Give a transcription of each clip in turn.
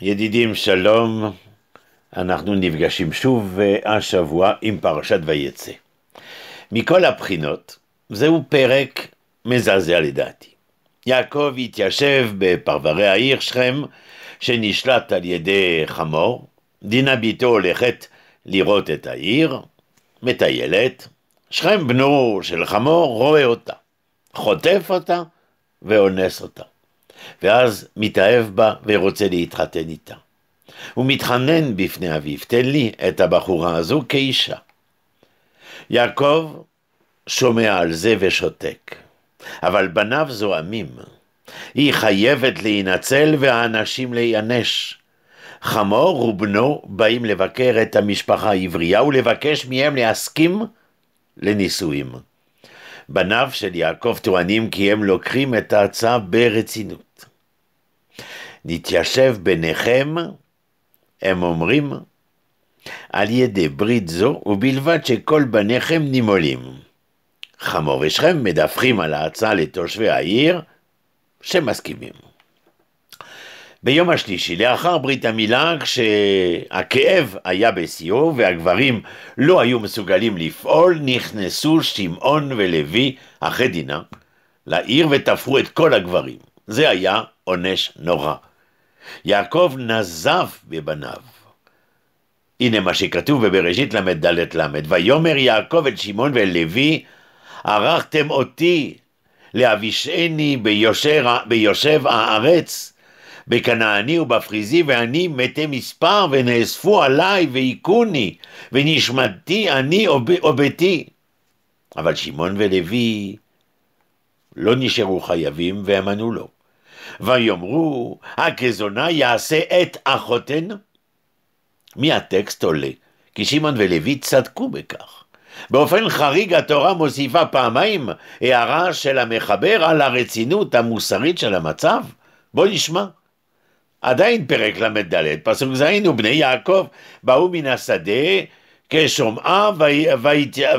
ידידים שלום, אנחנו נפגשים שוב אה, השבוע עם פרשת ויצא. מכל הבחינות, זהו פרק מזעזע לדעתי. יעקב התיישב בפרברי העיר שכם, שנשלט על ידי חמור, דינה ביתו הולכת לראות את העיר, מטיילת, שכם בנו של חמור רואה אותה, חוטף אותה ואונס אותה. ואז מתאהב בה ורוצה להתחתן איתה. הוא מתחנן בפני אביו, תן לי את הבחורה הזו כאישה. יעקב שומע על זה ושותק, אבל בניו זועמים. היא חייבת להינצל והאנשים להיענש. חמור ובנו באים לבקר את המשפחה העברייה ולבקש מהם להסכים לנישואים. בניו של יעקב טוענים כי הם לוקחים את ההצעה ברצינות. נתיישב ביניכם, הם אומרים, על ידי ברית זו, ובלבד שכל בניכם נימולים. חמור ושכם מדווחים על ההצעה לתושבי העיר, שמסכימים. ביום השלישי, לאחר ברית המילה, כשהכאב היה בשיאו והגברים לא היו מסוגלים לפעול, נכנסו שמעון ולוי, אחרי דינה, לעיר וטפחו את כל הגברים. זה היה עונש נורא. יעקב נזף בבניו. הנה מה שכתוב בבראשית ל"ד ל', ויאמר יעקב את שמעון ואל לוי, ערכתם אותי להבישני ביושב, ביושב הארץ, בכנעני ובפריזי, ואני מתי מספר, ונאספו עליי, והיכוני, ונשמדתי אני וביתי. אבל שמעון ולוי לא נשארו חייבים, והם ענו לו. ויאמרו, הכזונה יעשה את אחותנו. מהטקסט עולה כי שמעון ולוי צדקו בכך. באופן חריג התורה מוסיפה פעמיים הערה של המחבר על הרצינות המוסרית של המצב. בוא נשמע. עדיין פרק ל"ד, פסוק ז', ובני יעקב באו מן השדה כשומעה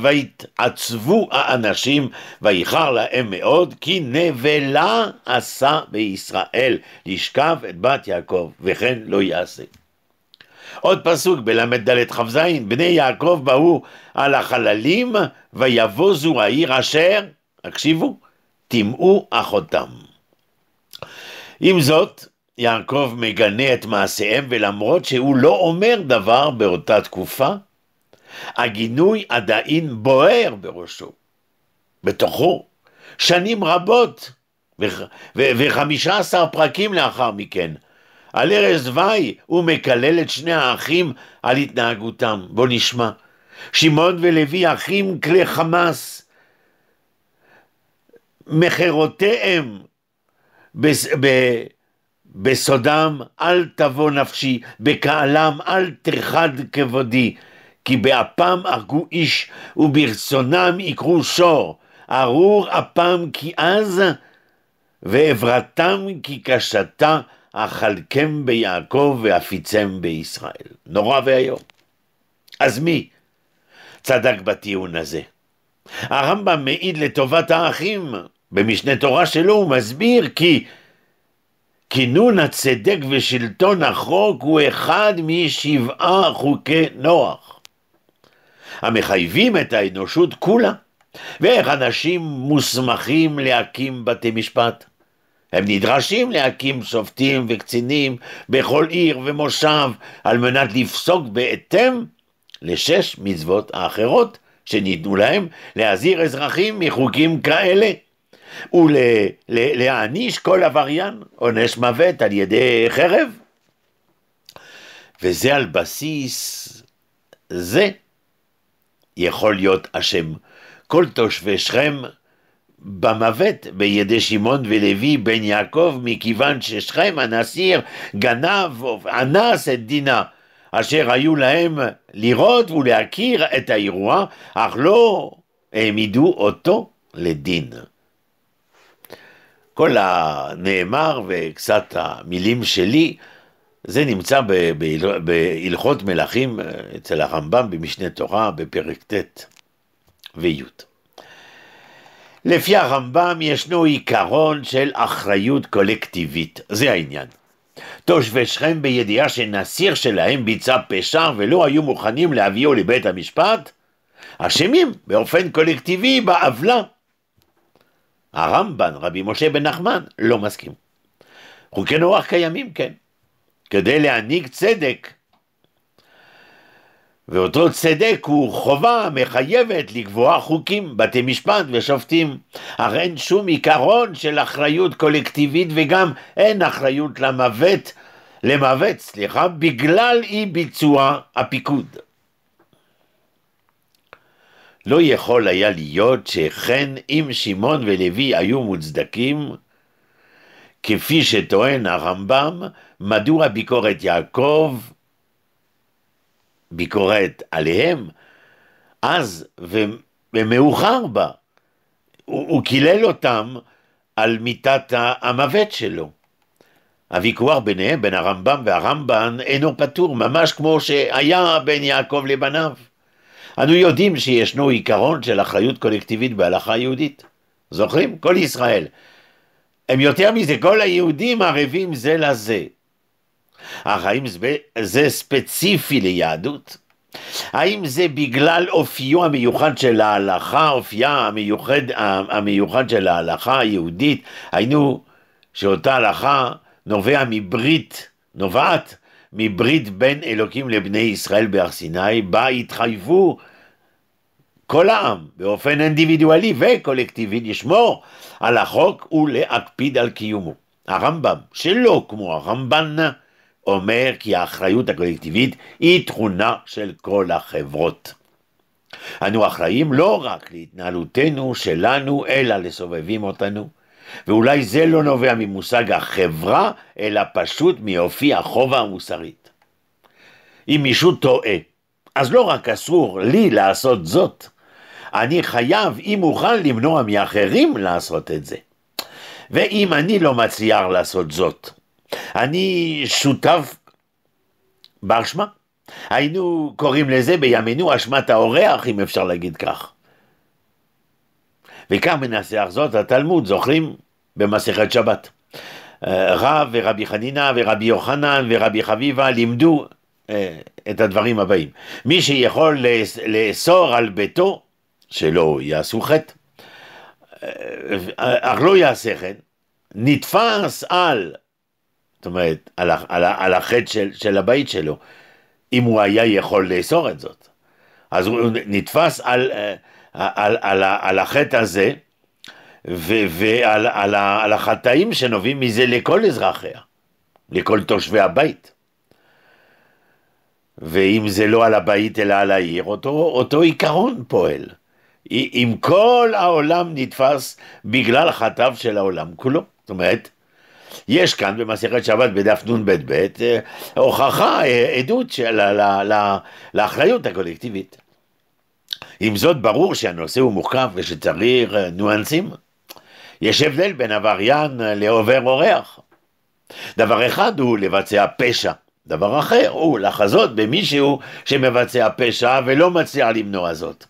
ויתעצבו האנשים ואיחר להם מאוד כי נבלה עשה בישראל לשכב את בת יעקב וכן לא יעשה. עוד פסוק בל"ד כ"ז בני יעקב באו על החללים ויבוזו העיר אשר, הקשיבו, טימאו אחותם. עם זאת, יעקב מגנה את מעשיהם ולמרות שהוא לא אומר דבר באותה תקופה, הגינוי עדיין בוער בראשו, בתוכו, שנים רבות וחמישה עשר פרקים לאחר מכן. על ארז וי הוא מקלל את שני האחים על התנהגותם. בוא נשמע. שמעון ולוי אחים כלי חמאס. מכירותיהם בס... בסודם אל תבוא נפשי, בקהלם אל תחד כבודי. כי באפם הרגו איש, וברצונם יקרו שור, ארור אפם כי אז, ועברתם כי קשתה, אכלכם ביעקב ואפיצם בישראל. נורא ואיום. אז מי צדק בטיעון הזה? הרמב"ם מעיד לטובת האחים, במשנה תורה שלו הוא מסביר כי כינון הצדק ושלטון החוק הוא אחד משבעה חוקי נוח. המחייבים את האנושות כולה, ואיך אנשים מוסמכים להקים בתי משפט. הם נדרשים להקים שופטים וקצינים בכל עיר ומושב על מנת לפסוק בהתאם לשש מצוות האחרות שניתנו להם להזהיר אזרחים מחוקים כאלה ולהעניש כל עבריין עונש מוות על ידי חרב. וזה על בסיס זה יכול להיות אשם. כל תושבי שכם במוות בידי שמעון ולוי בן יעקב, מכיוון ששכם הנסיר גנב ואנס את דינה, אשר היו להם לראות ולהכיר את האירוע, אך לא העמידו אותו לדין. כל הנאמר וקצת המילים שלי זה נמצא בהלכות מלכים אה, אצל הרמב"ם במשנה תורה בפרק ט' וי'. לפי הרמב"ם ישנו עיקרון של אחריות קולקטיבית, זה העניין. תושבי שכם בידיעה שנסיר שלהם ביצע פשע ולא היו מוכנים להביאו לבית המשפט, אשמים באופן קולקטיבי בעוולה. הרמב"ן, רבי משה בן נחמן, לא מסכים. חוקי נוח קיימים, כן. כדי להנהיג צדק. ואותו צדק הוא חובה מחייבת לקבוע חוקים, בתי משפט ושופטים. אך אין שום עיקרון של אחריות קולקטיבית וגם אין אחריות למוות, למוות, סליחה, בגלל אי ביצוע הפיקוד. לא יכול היה להיות שכן אם שמעון ולוי היו מוצדקים, כפי שטוען הרמב"ם, מדוע ביקורת יעקב, ביקורת עליהם, אז ומאוחר בה, הוא, קילל אותם על מיתת המוות שלו. הוויכוח ביניהם, בין הרמב"ם והרמב"ן, אינו פתור, ממש כמו שהיה בין יעקב לבניו. אנו יודעים שישנו עיקרון של אחריות קולקטיבית בהלכה היהודית. זוכרים? כל ישראל. הם יותר מזה, כל היהודים ערבים זה לזה. אך האם זה, זה ספציפי ליהדות? האם זה בגלל אופיו המיוחד של ההלכה, אופייה המיוחד, המיוחד של ההלכה היהודית, היינו שאותה הלכה נובע מברית, נובעת מברית בין אלוקים לבני ישראל בהר סיני, בה התחייבו כל העם, באופן אינדיבידואלי וקולקטיבי, לשמור על החוק ולהקפיד על קיומו. הרמב"ם, שלא כמו הרמב"ן, אומר כי האחריות הקולקטיבית היא תכונה של כל החברות. אנו אחראים לא רק להתנהלותנו שלנו, אלא לסובבים אותנו. ואולי זה לא נובע ממושג החברה, אלא פשוט מאופי החובה המוסרית. אם מישהו טועה, אז לא רק אסור לי לעשות זאת, אני חייב, אם אוכל, למנוע מאחרים לעשות את זה. ואם אני לא מצליח לעשות זאת, אני שותף באשמה. היינו קוראים לזה בימינו אשמת האורח, אם אפשר להגיד כך. וכך מנסח זאת התלמוד, זוכרים? במסכת שבת. רב ורבי חנינא ורבי יוחנן ורבי חביבה לימדו אה, את הדברים הבאים. מי שיכול לאסור על ביתו, שלא יעשו חטא, אה, אך לא יעשה חטא, נתפס על, זאת אומרת, על, על, על החטא של, של הבית שלו, אם הוא היה יכול לאסור את זאת. אז הוא נתפס על, אה, על, על, על החטא הזה, ו, ועל על, על החטאים שנובעים מזה לכל אזרחיה, לכל תושבי הבית. ואם זה לא על הבית אלא על העיר, אותו, אותו עיקרון פועל. אם כל העולם נתפס בגלל החטב של העולם כולו. זאת אומרת, יש כאן במסכת שבת בדף נ"ב אה, הוכחה, אה, עדות של, ל, ל, לאחריות הקולקטיבית. עם זאת ברור שהנושא הוא מורכב ושצריך אה, ניואנסים. יש הבדל בין עבריין לעובר אורח. דבר אחד הוא לבצע פשע, דבר אחר הוא לחזות במישהו שמבצע פשע ולא מצליח למנוע זאת.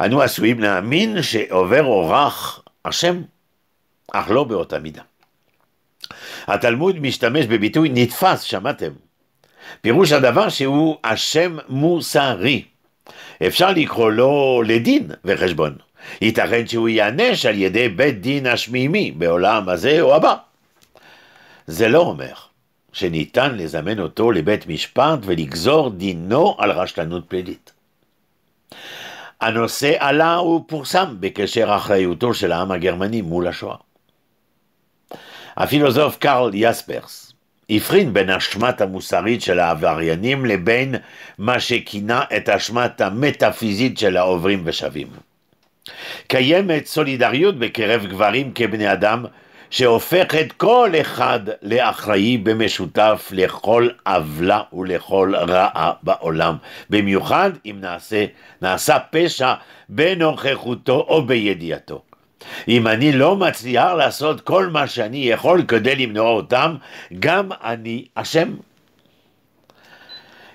אנו עשויים להאמין שעובר אורח השם, אך לא באותה מידה. התלמוד משתמש בביטוי נתפס, שמעתם? פירוש הדבר שהוא השם מוסרי. אפשר לקרוא לו לדין וחשבון. ייתכן שהוא ייענש על ידי בית דין השמימי בעולם הזה או הבא. זה לא אומר שניתן לזמן אותו לבית משפט ולגזור דינו על רשלנות פלילית. הנושא עלה ופורסם בקשר אחריותו של העם הגרמני מול השואה. הפילוסוף קרל יספרס הבחין בין אשמת המוסרית של העבריינים לבין מה שכינה את אשמת המטאפיזית של העוברים ושבים. קיימת סולידריות בקרב גברים כבני אדם שהופך את כל אחד לאחראי במשותף לכל עוולה ולכל רעה בעולם, במיוחד אם נעשה, נעשה פשע בנוכחותו או בידיעתו. אם אני לא מצליח לעשות כל מה שאני יכול כדי למנוע אותם, גם אני אשם.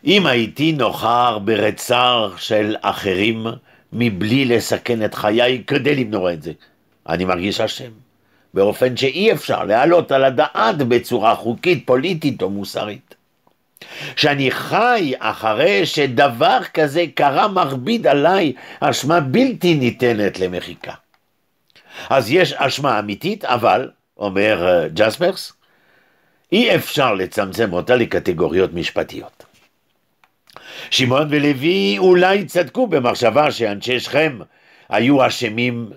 אם הייתי נוחר ברצר של אחרים מבלי לסכן את חיי כדי למנוע את זה, אני מרגיש אשם. באופן שאי אפשר להעלות על הדעת בצורה חוקית, פוליטית או מוסרית. שאני חי אחרי שדבר כזה קרה מרביד עליי אשמה בלתי ניתנת למחיקה. אז יש אשמה אמיתית, אבל, אומר אה, ג'ספרס, אי אפשר לצמצם אותה לקטגוריות משפטיות. שמעון ולוי אולי צדקו במחשבה שאנשי שכם היו אשמים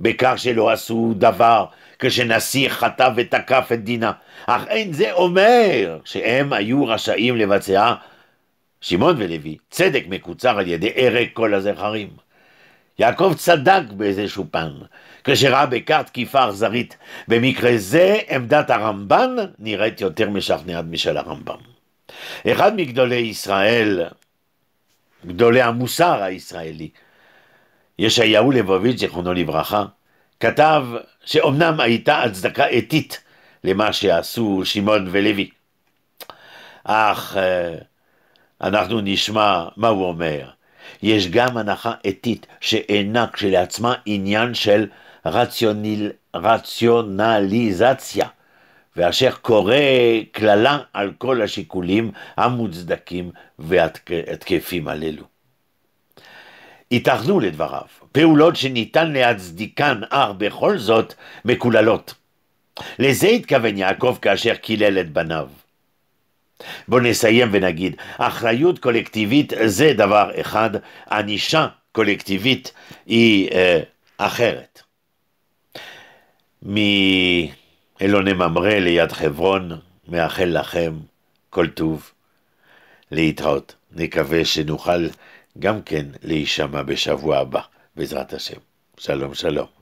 בכך שלא עשו דבר כשנשיא חטא ותקף את דינה, אך אין זה אומר שהם היו רשאים לבצע, שמעון ולוי, צדק מקוצר על ידי הרג כל הזכרים. יעקב צדק באיזשהו פן, כשראה בכך תקיפה אכזרית. במקרה זה עמדת הרמב"ן נראית יותר משכנעת משל הרמב"ם. אחד מגדולי ישראל, גדולי המוסר הישראלי, ישעיהו לבוביץ', זיכרונו לברכה, כתב שאומנם הייתה הצדקה אתית למה שעשו שמעון ולוי, אך אה, אנחנו נשמע מה הוא אומר. יש גם הנחה אתית שאינה כשלעצמה עניין של רציונל, רציונליזציה, ואשר קורא קללה על כל השיקולים המוצדקים והתקפים הללו. התאחדו לדבריו. פעולות שניתן להצדיקן אך בכל זאת מקוללות. לזה התכוון יעקב כאשר קילל את בניו. בואו נסיים ונגיד, אחריות קולקטיבית זה דבר אחד, ענישה קולקטיבית היא אה, אחרת. מאלוני ממרא ליד חברון, מאחל לכם כל טוב להתראות. נקווה שנוכל גם כן להישמע בשבוע הבא, בעזרת השם. שלום שלום.